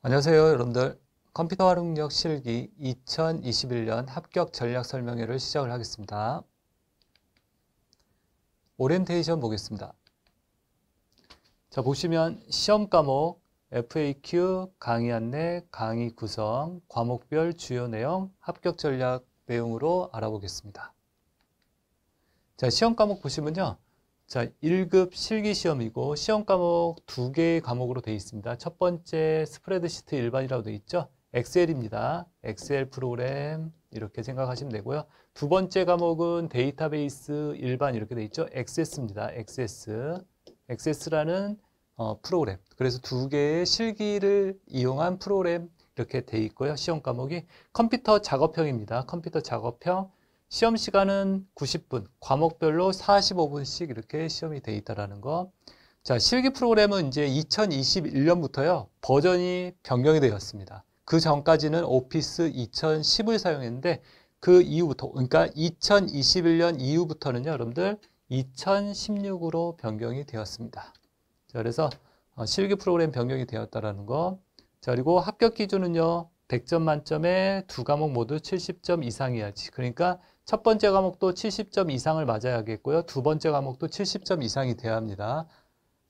안녕하세요 여러분들 컴퓨터 활용력 실기 2021년 합격 전략 설명회를 시작을 하겠습니다 오리엔테이션 보겠습니다 자 보시면 시험 과목 FAQ, 강의 안내, 강의 구성, 과목별 주요 내용, 합격 전략 내용으로 알아보겠습니다 자 시험 과목 보시면요 자, 1급 실기시험이고 시험 과목 두 개의 과목으로 되어 있습니다. 첫 번째 스프레드시트 일반이라고 되어 있죠. 엑셀입니다. 엑셀 프로그램 이렇게 생각하시면 되고요. 두 번째 과목은 데이터베이스 일반 이렇게 되어 있죠. 엑세스입니다. 엑세스. 엑세스라는 어, 프로그램. 그래서 두 개의 실기를 이용한 프로그램 이렇게 돼 있고요. 시험 과목이 컴퓨터 작업형입니다. 컴퓨터 작업형 시험 시간은 90분, 과목별로 45분씩 이렇게 시험이 돼 있다라는 거. 자, 실기 프로그램은 이제 2021년부터요. 버전이 변경이 되었습니다. 그 전까지는 오피스 2010을 사용했는데 그 이후부터 그러니까 2021년 이후부터는요, 여러분들 2016으로 변경이 되었습니다. 자, 그래서 어, 실기 프로그램 변경이 되었다라는 거. 자, 그리고 합격 기준은요. 100점 만점에 두 과목 모두 70점 이상이야지. 그러니까 첫 번째 과목도 70점 이상을 맞아야 하겠고요. 두 번째 과목도 70점 이상이 돼야 합니다.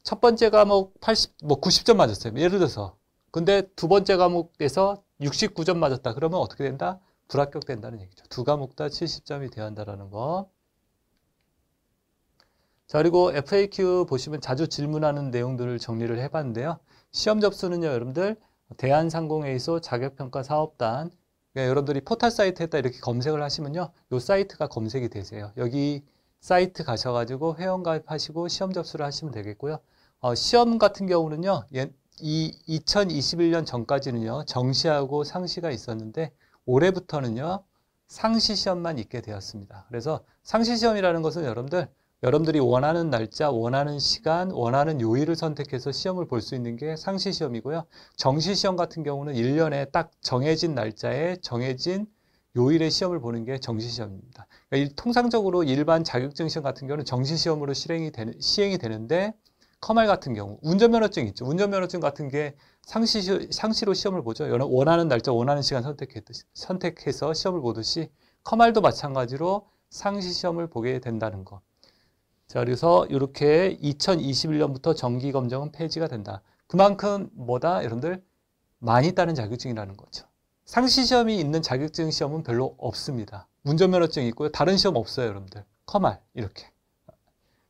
첫 번째 과목 80, 뭐 90점 맞았어요. 예를 들어서. 근데 두 번째 과목에서 69점 맞았다. 그러면 어떻게 된다? 불합격된다는 얘기죠. 두 과목 다 70점이 돼야 한다는 거. 자, 그리고 FAQ 보시면 자주 질문하는 내용들을 정리를 해봤는데요. 시험 접수는요, 여러분들, 대한상공회의소 자격평가 사업단 그러니까 여러분들이 포털 사이트에다 이렇게 검색을 하시면요. 요 사이트가 검색이 되세요. 여기 사이트 가셔가지고 회원 가입하시고 시험 접수를 하시면 되겠고요. 어, 시험 같은 경우는요. 예, 이 2021년 전까지는요. 정시하고 상시가 있었는데 올해부터는요. 상시 시험만 있게 되었습니다. 그래서 상시 시험이라는 것은 여러분들 여러분들이 원하는 날짜, 원하는 시간, 원하는 요일을 선택해서 시험을 볼 수 있는 게 상시 시험이고요. 정시 시험 같은 경우는 1년에 딱 정해진 날짜에 정해진 요일에 시험을 보는 게 정시 시험입니다. 그러니까 통상적으로 일반 자격증 시험 같은 경우는 정시 시험으로 실행이 되는, 시행이 되는데 커말 같은 경우 운전면허증 있죠. 운전면허증 같은 게 상시, 상시로 시험을 보죠. 원하는 날짜, 원하는 시간 선택했듯이, 선택해서 시험을 보듯이 커말도 마찬가지로 상시 시험을 보게 된다는 것. 자, 그래서 이렇게 2021년부터 정기 검정은 폐지가 된다. 그만큼 뭐다 여러분들 많이 따는 자격증이라는 거죠. 상시 시험이 있는 자격증 시험은 별로 없습니다. 운전면허증 있고요. 다른 시험 없어요, 여러분들. 커말 이렇게.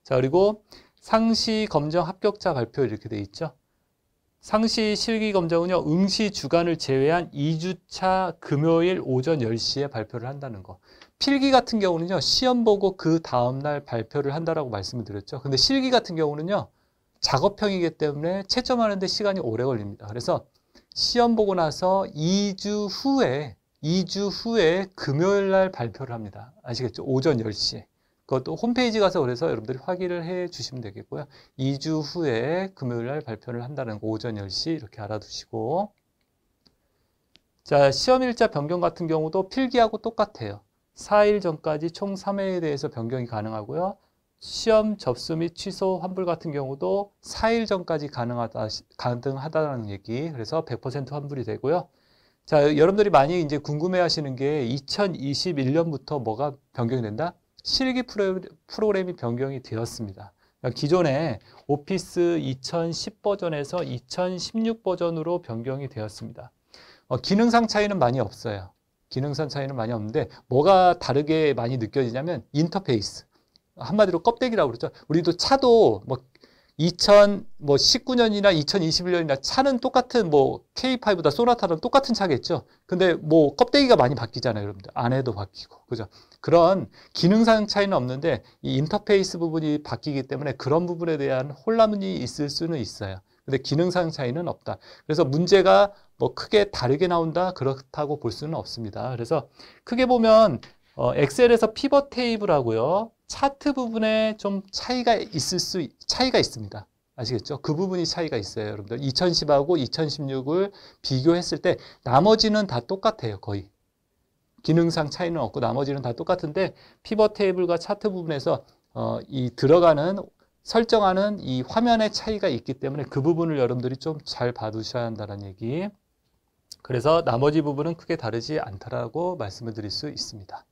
자, 그리고 상시 검정 합격자 발표 이렇게 돼 있죠. 상시 실기 검정은요. 응시 주간을 제외한 2주차 금요일 오전 10시에 발표를 한다는 거. 필기 같은 경우는요. 시험 보고 그 다음 날 발표를 한다라고 말씀을 드렸죠. 근데 실기 같은 경우는요. 작업형이기 때문에 채점하는데 시간이 오래 걸립니다. 그래서 시험 보고 나서 2주 후에 2주 후에 금요일 날 발표를 합니다. 아시겠죠? 오전 10시. 그것도 홈페이지 가서 그래서 여러분들이 확인을 해 주시면 되겠고요. 2주 후에 금요일 날 발표를 한다는 거 오전 10시 이렇게 알아두시고 자, 시험일자 변경 같은 경우도 필기하고 똑같아요. 4일 전까지 총 3회에 대해서 변경이 가능하고요. 시험 접수 및 취소 환불 같은 경우도 4일 전까지 가능하다, 가능하다는 얘기. 그래서 100% 환불이 되고요. 자, 여러분들이 많이 이제 궁금해 하시는 게 2021년부터 뭐가 변경이 된다? 실기 프로그램이 변경이 되었습니다. 그러니까 기존에 오피스 2010 버전에서 2016 버전으로 변경이 되었습니다. 어, 기능상 차이는 많이 없어요. 기능선 차이는 많이 없는데 뭐가 다르게 많이 느껴지냐면 인터페이스. 한마디로 껍데기라고 그러죠. 우리도 차도 뭐 2019년이나 뭐 2021년이나 차는 똑같은 뭐 K5다 소나타는 똑같은 차겠죠. 근데 뭐 껍데기가 많이 바뀌잖아요, 여러분들. 안에도 바뀌고. 그죠? 그런 기능상 차이는 없는데 이 인터페이스 부분이 바뀌기 때문에 그런 부분에 대한 혼란이 있을 수는 있어요. 근데 기능상 차이는 없다. 그래서 문제가 뭐 크게 다르게 나온다 그렇다고 볼 수는 없습니다. 그래서 크게 보면 어, 엑셀에서 피벗 테이블하고요. 차트 부분에 좀 차이가 있을 수 차이가 있습니다. 아시겠죠? 그 부분이 차이가 있어요, 여러분들. 2010하고 2016을 비교했을 때 나머지는 다 똑같아요, 거의. 기능상 차이는 없고 나머지는 다 똑같은데 피벗 테이블과 차트 부분에서 어, 이 들어가는 설정하는 이 화면의 차이가 있기 때문에 그 부분을 여러분들이 좀 잘 봐두셔야 한다는 얘기. 그래서 나머지 부분은 크게 다르지 않다라고 말씀을 드릴 수 있습니다.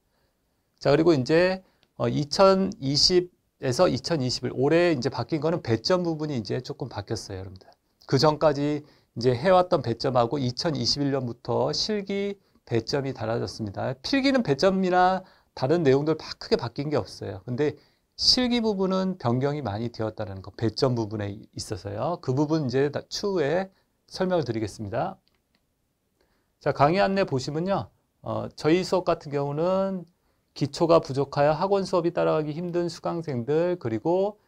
자, 그리고 이제 2020에서 어, 2021 올해 이제 바뀐 거는 배점 부분이 이제 조금 바뀌었어요, 여러분들. 그 전까지 이제 해왔던 배점하고 2021년부터 실기 배점이 달라졌습니다. 필기는 배점이나 다른 내용들 크게 바뀐 게 없어요. 근데 실기 부분은 변경이 많이 되었다는 것, 배점 부분에 있어서요. 그 부분 이제 추후에 설명을 드리겠습니다. 자, 강의 안내 보시면요. 어, 저희 수업 같은 경우는 기초가 부족하여 학원 수업이 따라가기 힘든 수강생들 그리고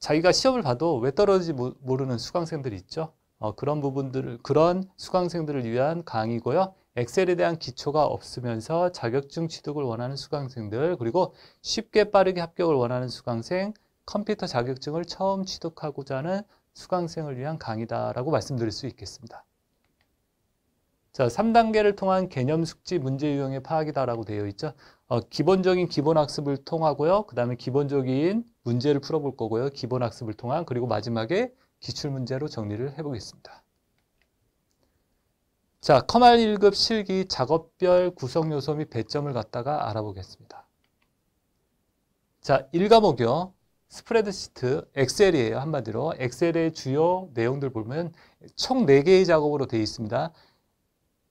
자기가 시험을 봐도 왜 떨어지지 모르는 수강생들이 있죠. 어, 그런 부분들을 그런 수강생들을 위한 강의고요. 엑셀에 대한 기초가 없으면서 자격증 취득을 원하는 수강생들 그리고 쉽게 빠르게 합격을 원하는 수강생 컴퓨터 자격증을 처음 취득하고자 하는 수강생을 위한 강의다라고 말씀드릴 수 있겠습니다. 자, 3단계를 통한 개념 숙지 문제 유형의 파악이다라고 되어 있죠. 어, 기본적인 기본 학습을 통하고요. 그 다음에 기본적인 문제를 풀어볼 거고요. 기본 학습을 통한 그리고 마지막에 기출 문제로 정리를 해보겠습니다. 자, 커말 1급 실기 작업별 구성 요소 및 배점을 갖다가 알아보겠습니다. 자, 1과목이요. 스프레드시트, 엑셀이에요. 한마디로. 엑셀의 주요 내용들 보면 총 4개의 작업으로 되어 있습니다.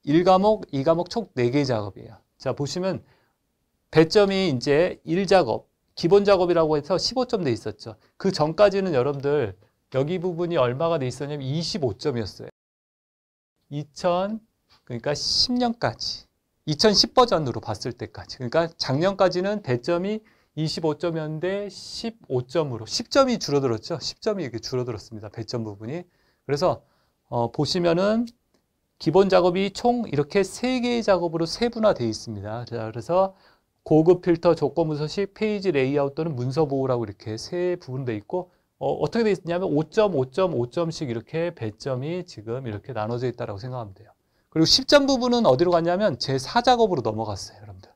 1과목, 2과목 총 4개의 작업이에요. 자, 보시면 배점이 이제 1작업, 기본 작업이라고 해서 15점 돼 있었죠. 그 전까지는 여러분들 여기 부분이 얼마가 돼 있었냐면 25점이었어요. 2000 그러니까 10년까지 2010 버전으로 봤을 때까지 그러니까 작년까지는 배점이 25점이었는데 15점으로 10점이 줄어들었죠. 10점이 이렇게 줄어들었습니다. 배점 부분이. 그래서 어, 보시면은 기본 작업이 총 이렇게 세개의 작업으로 세분화되어 있습니다. 자, 그래서 고급 필터, 조건문서식 페이지 레이아웃 또는 문서 보호라고 이렇게 세 부분되어 있고 어, 떻게돼 있냐면 5.5.5점씩 이렇게 배점이 지금 이렇게 나눠져 있다고 생각하면 돼요. 그리고 10점 부분은 어디로 갔냐면 제4작업으로 넘어갔어요. 여러분들.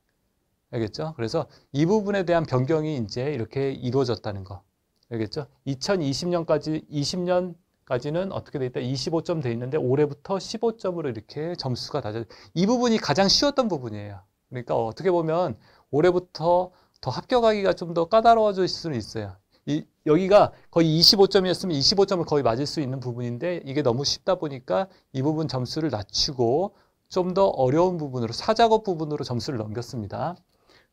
알겠죠? 그래서 이 부분에 대한 변경이 이제 이렇게 이루어졌다는 거. 알겠죠? 2020년까지 20년까지는 어떻게 돼 있다? 25점 돼 있는데 올해부터 15점으로 이렇게 점수가 다아져이 부분이 가장 쉬웠던 부분이에요. 그러니까 어떻게 보면 올해부터 더 합격하기가 좀 더 까다로워질 수는 있어요. 여기가 거의 25점이었으면 25점을 거의 맞을 수 있는 부분인데 이게 너무 쉽다 보니까 이 부분 점수를 낮추고 좀 더 어려운 부분으로 사작업 부분으로 점수를 넘겼습니다.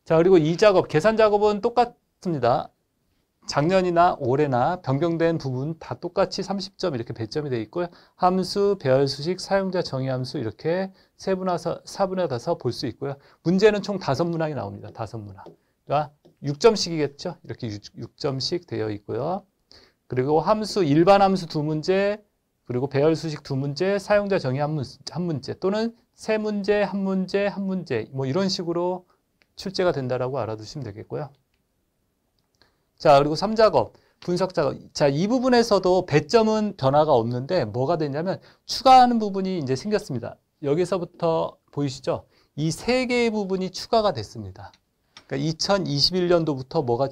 자 그리고 이 작업 계산 작업은 똑같습니다. 작년이나 올해나 변경된 부분 다 똑같이 30점 이렇게 배점이 돼 있고요. 함수, 배열수식, 사용자 정의 함수 이렇게 세분화서, 사분화돼서 볼 수 있고요. 문제는 총 다섯 문항이 나옵니다. 다섯 문항. 그러니까 6점씩이겠죠. 이렇게 6, 점씩 되어 있고요. 그리고 함수, 일반 함수 두 문제, 그리고 배열 수식 두 문제, 사용자 정의 한, 문, 한 문제, 또는 세 문제, 한 문제, 한 문제, 뭐 이런 식으로 출제가 된다라고 알아두시면 되겠고요. 자, 그리고 3작업, 분석 작업. 자, 이 부분에서도 배점은 변화가 없는데 뭐가 되냐면 추가하는 부분이 이제 생겼습니다. 여기서부터 보이시죠? 이 세 개의 부분이 추가가 됐습니다. 그러니까 2021년도부터 뭐가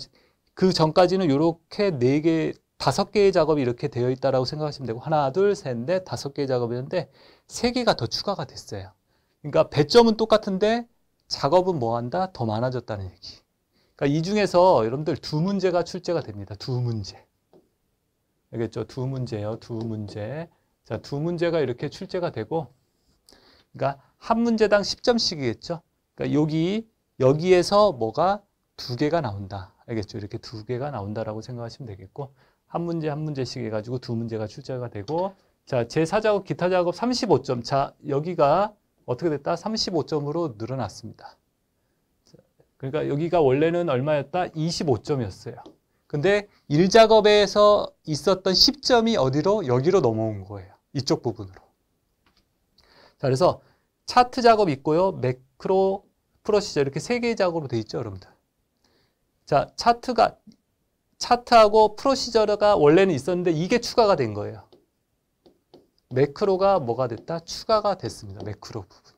그 전까지는 이렇게 네 개, 다섯 개의 작업이 이렇게 되어 있다라고 생각하시면 되고 하나, 둘, 셋, 넷, 다섯 개의 작업이었는데 세 개가 더 추가가 됐어요. 그러니까 배점은 똑같은데 작업은 뭐 한다? 더 많아졌다는 얘기. 그러니까 이 중에서 여러분들 두 문제가 출제가 됩니다. 두 문제. 알겠죠? 두 문제요. 두 문제. 자, 두 문제가 이렇게 출제가 되고 그러니까 한 문제당 10점씩이겠죠. 그러니까 여기 여기에서 뭐가 두 개가 나온다. 알겠죠? 이렇게 두 개가 나온다라고 생각하시면 되겠고 한 문제 한 문제씩 해가지고 두 문제가 출제가 되고 자, 제4작업, 기타작업 35점. 자, 여기가 어떻게 됐다? 35점으로 늘어났습니다. 그러니까 여기가 원래는 얼마였다? 25점이었어요. 근데 1작업에서 있었던 10점이 어디로? 여기로 넘어온 거예요. 이쪽 부분으로. 자, 그래서 차트 작업 있고요. 매크로 풀어시죠. 이렇게 세 개의 작업으로 되어 있죠, 여러분들. 자, 차트가 차트하고 프로시저가 원래는 있었는데 이게 추가가 된 거예요. 매크로가 뭐가 됐다? 추가가 됐습니다. 매크로 부분.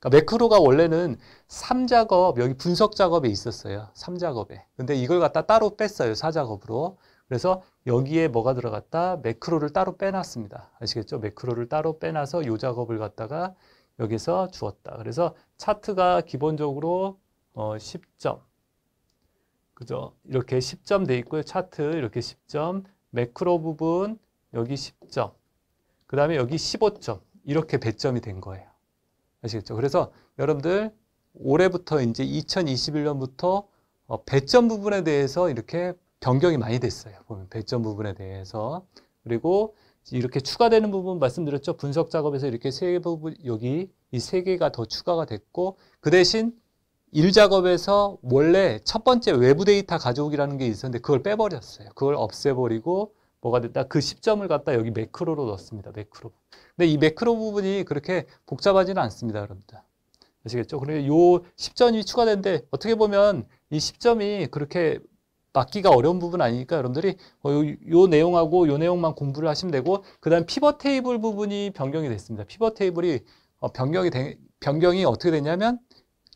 그러니까 매크로가 원래는 3작업, 여기 분석 작업에 있었어요. 3작업에. 근데 이걸 갖다 따로 뺐어요. 4작업으로. 그래서 여기에 뭐가 들어갔다? 매크로를 따로 빼놨습니다. 아시겠죠? 매크로를 따로 빼놔서 이 작업을 갖다가 여기서 주었다. 그래서 차트가 기본적으로 어, 10점. 그죠? 이렇게 10점 돼 있고요. 차트 이렇게 10점. 매크로 부분 여기 10점. 그 다음에 여기 15점. 이렇게 배점이 된 거예요. 아시겠죠? 그래서 여러분들 올해부터 이제 2021년부터 어, 배점 부분에 대해서 이렇게 변경이 많이 됐어요. 보면 배점 부분에 대해서. 그리고 이렇게 추가되는 부분 말씀드렸죠. 분석 작업에서 이렇게 세 부분 여기 이세 개가 더 추가가 됐고 그 대신 일 작업에서 원래 첫 번째 외부 데이터 가져오기라는 게 있었는데 그걸 빼버렸어요. 그걸 없애버리고 뭐가 됐다? 그 10점을 갖다 여기 매크로로 넣습니다. 었 매크로. 근데 이 매크로 부분이 그렇게 복잡하지는 않습니다. 여러분들. 아시겠죠? 그래서 그러니까 요 10점이 추가된데 어떻게 보면 이 10점이 그렇게 맞기가 어려운 부분 아니니까 여러분들이 어, 요, 요 내용하고 요 내용만 공부를 하시면 되고 그 다음 피벗 테이블 부분이 변경이 됐습니다. 피벗 테이블이 어, 변경이 되, 변경이 어떻게 되냐면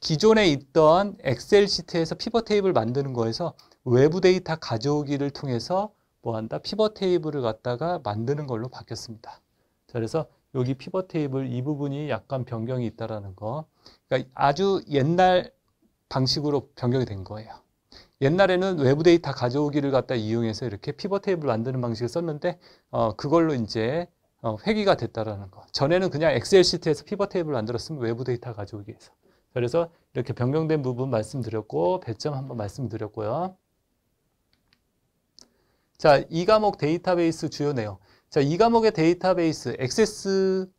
기존에 있던 엑셀 시트에서 피벗 테이블 만드는 거에서 외부 데이터 가져오기를 통해서 뭐 한다? 피벗 테이블을 갖다가 만드는 걸로 바뀌었습니다. 그래서 여기 피벗 테이블 이 부분이 약간 변경이 있다라는 거. 그러니까 아주 옛날 방식으로 변경이 된 거예요. 옛날에는 외부 데이터 가져오기를 갖다 이용해서 이렇게 피벗 테이블 만드는 방식을 썼는데 어, 그걸로 이제 어, 회귀가 됐다라는 거. 전에는 그냥 엑셀 시트에서 피벗 테이블 만들었으면 외부 데이터 가져오기 위해서. 그래서 이렇게 변경된 부분 말씀드렸고 배점 한번 말씀드렸고요. 자, 이 과목 데이터베이스 주요 내용. 자, 이 과목의 데이터베이스 액세스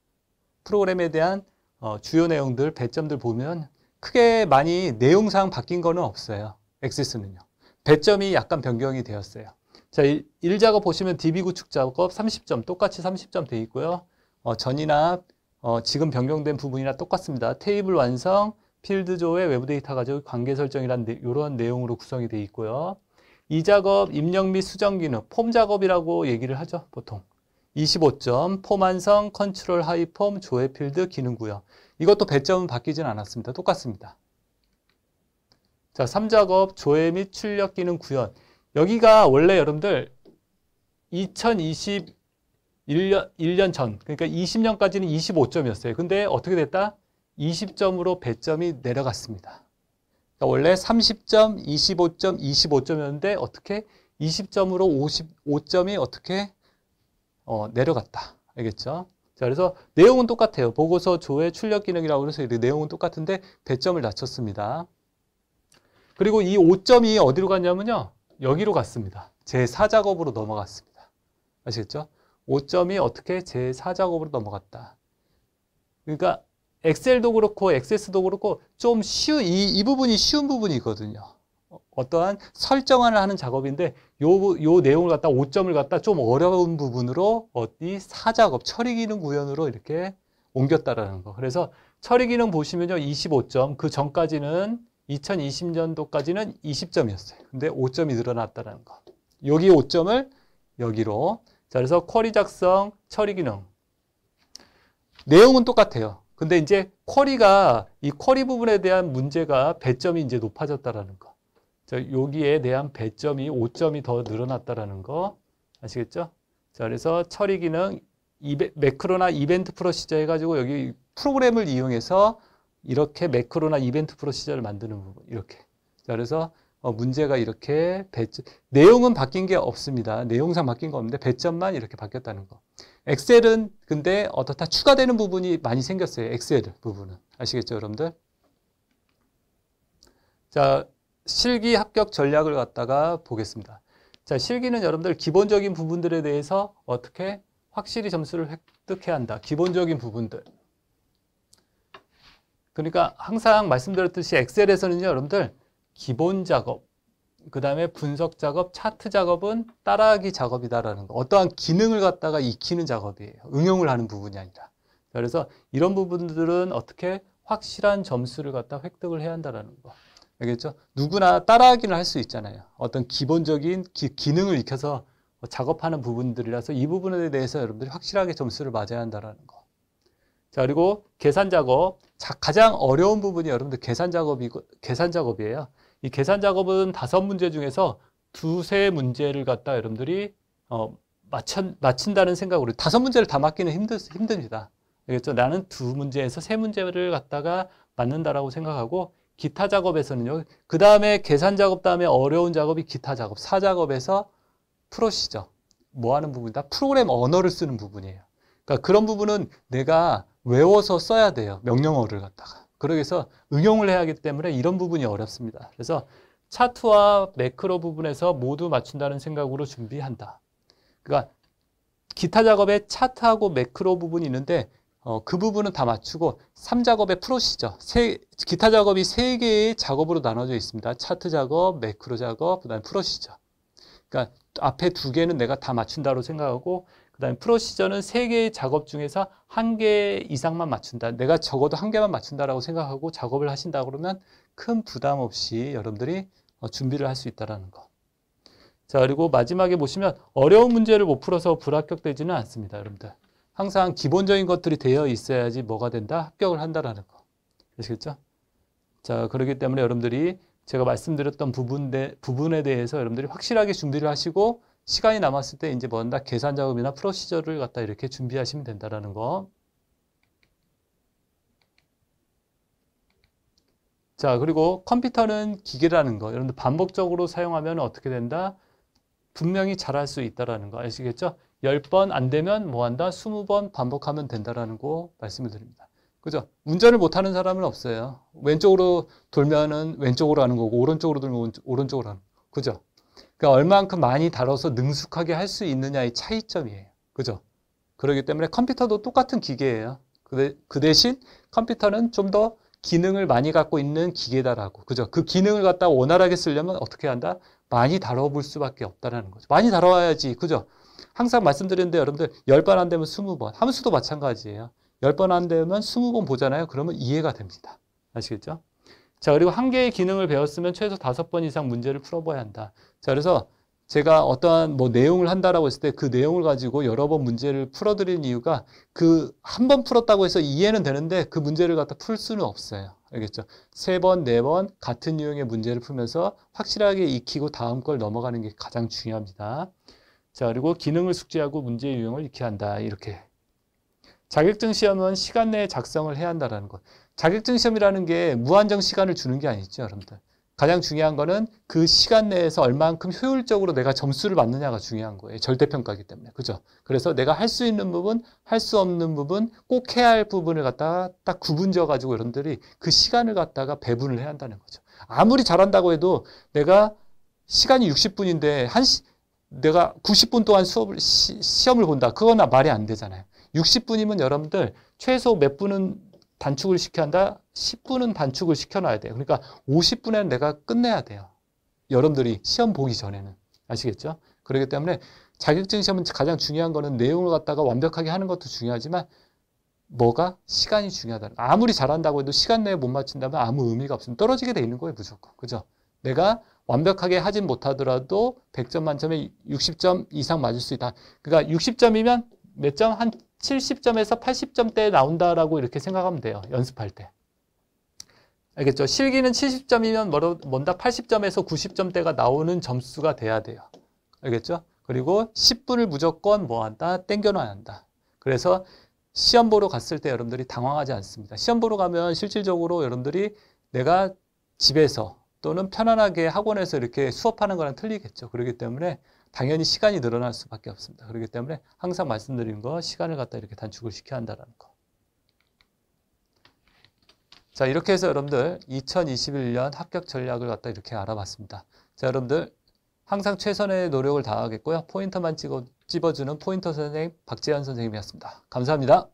프로그램에 대한 어, 주요 내용들, 배점들 보면 크게 많이 내용상 바뀐 거는 없어요. 액세스는요. 배점이 약간 변경이 되었어요. 자, 1작업 보시면 DB 구축 작업 30점, 똑같이 30점 돼 있고요. 어, 전이나 어, 지금 변경된 부분이나 똑같습니다. 테이블 완성, 필드 조의 외부 데이터 가지고 관계 설정이란 네, 이런 내용으로 구성이 돼 있고요. 이 작업 입력 및 수정 기능, 폼 작업이라고 얘기를 하죠, 보통. 25점, 폼 완성, 컨트롤 하이 폼, 조회 필드, 기능 구요 이것도 배점은 바뀌진 않았습니다. 똑같습니다. 자, 3작업 조회 및 출력 기능 구현. 여기가 원래 여러분들 2021년 1년 전 그러니까 20년까지는 25점이었어요. 근데 어떻게 됐다? 20점으로 배점이 내려갔습니다. 그러니까 원래 30점, 25점, 25점이었는데 어떻게 20점으로 55점이 어떻게 어, 내려갔다. 알겠죠? 자, 그래서 내용은 똑같아요. 보고서 조회 출력 기능이라고 해서 내용은 똑같은데 배점을 낮췄습니다. 그리고 이 5점이 어디로 갔냐면요. 여기로 갔습니다. 제4작업으로 넘어갔습니다. 아시겠죠? 5점이 어떻게 제4작업으로 넘어갔다. 그러니까 엑셀도 그렇고 엑세스도 그렇고 좀 쉬운 이, 이 부분이 쉬운 부분이거든요. 어떠한 설정을 하는 작업인데 요, 요 내용을 갖다 5점을 갖다 좀 어려운 부분으로 어디 사작업 처리 기능 구현으로 이렇게 옮겼다라는 거. 그래서 처리 기능 보시면요. 25점 그 전까지는 2020년도까지는 20점이었어요. 근데 5점이 늘어났다는 거. 여기 5점을 여기로. 자, 그래서 쿼리 작성, 처리 기능. 내용은 똑같아요. 근데 이제 쿼리가 이 쿼리 부분에 대한 문제가 배점이 이제 높아졌다라는 거. 자, 여기에 대한 배점이 5점이 더 늘어났다라는 거 아시겠죠? 자, 그래서 처리 기능 이베, 매크로나 이벤트 프로시저 해가지고 여기 프로그램을 이용해서 이렇게 매크로나 이벤트 프로시저를 만드는 부분 이렇게 자, 그래서 어, 문제가 이렇게 배점, 내용은 바뀐 게 없습니다. 내용상 바뀐 거 없는데 배점만 이렇게 바뀌었다는 거. 엑셀은 근데 어떻다 추가되는 부분이 많이 생겼어요. 엑셀 부분은. 아시겠죠, 여러분들? 자, 실기 합격 전략을 갖다가 보겠습니다. 자, 실기는 여러분들 기본적인 부분들에 대해서 어떻게 확실히 점수를 획득해야 한다. 기본적인 부분들. 그러니까 항상 말씀드렸듯이 엑셀에서는요, 여러분들 기본 작업, 그 다음에 분석 작업, 차트 작업은 따라하기 작업이다라는 거. 어떠한 기능을 갖다가 익히는 작업이에요. 응용을 하는 부분이 아니라. 그래서 이런 부분들은 어떻게 확실한 점수를 갖다 획득을 해야 한다라는 거. 알겠죠? 누구나 따라하기는 할 수 있잖아요. 어떤 기본적인 기, 능을 익혀서 작업하는 부분들이라서 이 부분에 대해서 여러분들이 확실하게 점수를 맞아야 한다라는 거. 자, 그리고 계산 작업. 자, 가장 어려운 부분이 여러분들 계산 작업이 계산 작업이에요. 이 계산 작업은 다섯 문제 중에서 두세 문제를 갖다 여러분들이 어, 맞춘, 맞춘다는 생각으로 다섯 문제를 다 맞기는 힘들, 힘듭니다. 알겠죠? 나는 두 문제에서 세 문제를 갖다가 맞는다라고 생각하고 기타 작업에서는요. 그 다음에 계산 작업 그 다음에 어려운 작업이 기타 작업, 사 작업에서 프로시죠. 뭐 하는 부분이다? 프로그램 언어를 쓰는 부분이에요. 그러니까 그런 부분은 내가 외워서 써야 돼요. 명령어를 갖다가. 그러기서 응용을 해야 하기 때문에 이런 부분이 어렵습니다. 그래서 차트와 매크로 부분에서 모두 맞춘다는 생각으로 준비한다. 그러니까 기타 작업에 차트하고 매크로 부분이 있는데 어, 그 부분은 다 맞추고 3작업의 프로시죠. 세, 기타 작업이 3개의 작업으로 나눠져 있습니다. 차트 작업, 매크로 작업, 그 다음에 프로시죠. 그러니까 앞에 두 개는 내가 다 맞춘다고 생각하고 그 다음에 프로시저는 세개의 작업 중에서 한 개 이상만 맞춘다. 내가 적어도 한 개만 맞춘다라고 생각하고 작업을 하신다 그러면 큰 부담 없이 여러분들이 어, 준비를 할 수 있다는 거. 자, 그리고 마지막에 보시면 어려운 문제를 못 풀어서 불합격되지는 않습니다. 여러분들. 항상 기본적인 것들이 되어 있어야지 뭐가 된다? 합격을 한다라는 거. 아시겠죠? 자, 그렇기 때문에 여러분들이 제가 말씀드렸던 부분에 대해서 여러분들이 확실하게 준비를 하시고 시간이 남았을 때 이제 뭔가 계산 작업이나 프로시저를 갖다 이렇게 준비하시면 된다라는 거. 자, 그리고 컴퓨터는 기계라는 거. 여러분들 반복적으로 사용하면 어떻게 된다? 분명히 잘할 수 있다라는 거 아시겠죠? 10번 안 되면 뭐 한다? 20번 반복하면 된다라는 거 말씀을 드립니다. 그죠? 운전을 못하는 사람은 없어요. 왼쪽으로 돌면은 왼쪽으로 하는 거고, 오른쪽으로 돌면 오른쪽으로 하는 거. 그죠? 그러니까 얼만큼 많이 다뤄서 능숙하게 할 수 있느냐의 차이점이에요. 그죠? 그렇기 때문에 컴퓨터도 똑같은 기계예요. 그 대신 컴퓨터는 좀 더 기능을 많이 갖고 있는 기계다라고. 그죠? 그 기능을 갖다 원활하게 쓰려면 어떻게 한다? 많이 다뤄볼 수밖에 없다라는 거죠. 많이 다뤄야지. 그죠? 항상 말씀드리는데 여러분들 10번 안 되면 20번. 함수도 마찬가지예요. 10번 안 되면 20번 보잖아요. 그러면 이해가 됩니다. 아시겠죠? 자, 그리고 한 개의 기능을 배웠으면 최소 5번 이상 문제를 풀어봐야 한다. 자, 그래서 제가 어떠한 뭐 내용을 한다라고 했을 때 그 내용을 가지고 여러 번 문제를 풀어드리는 이유가 그 한 번 풀었다고 해서 이해는 되는데 그 문제를 갖다 풀 수는 없어요. 알겠죠? 세 번, 네 번 같은 유형의 문제를 풀면서 확실하게 익히고 다음 걸 넘어가는 게 가장 중요합니다. 자, 그리고 기능을 숙지하고 문제 유형을 익히 한다. 이렇게. 자격증 시험은 시간 내에 작성을 해야 한다라는 것. 자격증 시험이라는 게 무한정 시간을 주는 게 아니죠, 여러분들. 가장 중요한 거는 그 시간 내에서 얼만큼 효율적으로 내가 점수를 받느냐가 중요한 거예요. 절대평가기 때문에. 그죠? 그래서 내가 할 수 있는 부분, 할 수 없는 부분, 꼭 해야 할 부분을 갖다가 딱 구분져 가지고 여러분들이 그 시간을 갖다가 배분을 해야 한다는 거죠. 아무리 잘한다고 해도 내가 시간이 60분인데 한 시, 내가 90분 동안 수업을 시, 시험을 본다. 그거나 말이 안 되잖아요. 60분이면 여러분들 최소 몇 분은 단축을 시켜야 한다. 10분은 단축을 시켜놔야 돼요. 그러니까 50분에는 내가 끝내야 돼요. 여러분들이 시험 보기 전에는. 아시겠죠? 그렇기 때문에 자격증 시험은 가장 중요한 거는 내용을 갖다가 완벽하게 하는 것도 중요하지만 뭐가? 시간이 중요하다. 아무리 잘한다고 해도 시간 내에 못 맞춘다면 아무 의미가 없으면 떨어지게 돼 있는 거예요. 무조건. 그죠? 내가 완벽하게 하진 못하더라도 100점 만점에 60점 이상 맞을 수 있다. 그러니까 60점이면 몇 점? 한 70점에서 80점대에 나온다라고 이렇게 생각하면 돼요. 연습할 때. 알겠죠? 실기는 70점이면 멀다 80점에서 90점대가 나오는 점수가 돼야 돼요. 알겠죠? 그리고 10분을 무조건 뭐 한다? 땡겨놔야 한다. 그래서 시험 보러 갔을 때 여러분들이 당황하지 않습니다. 시험 보러 가면 실질적으로 여러분들이 내가 집에서 또는 편안하게 학원에서 이렇게 수업하는 거랑 틀리겠죠. 그렇기 때문에 당연히 시간이 늘어날 수밖에 없습니다. 그렇기 때문에 항상 말씀드린 거 시간을 갖다 이렇게 단축을 시켜야 한다는 거. 자 이렇게 해서 여러분들 2021년 합격 전략을 갖다 이렇게 알아봤습니다. 자 여러분들 항상 최선의 노력을 다하겠고요. 포인터만 찍어, 찝어주는 포인터 선생님 박재현 선생님이었습니다. 감사합니다.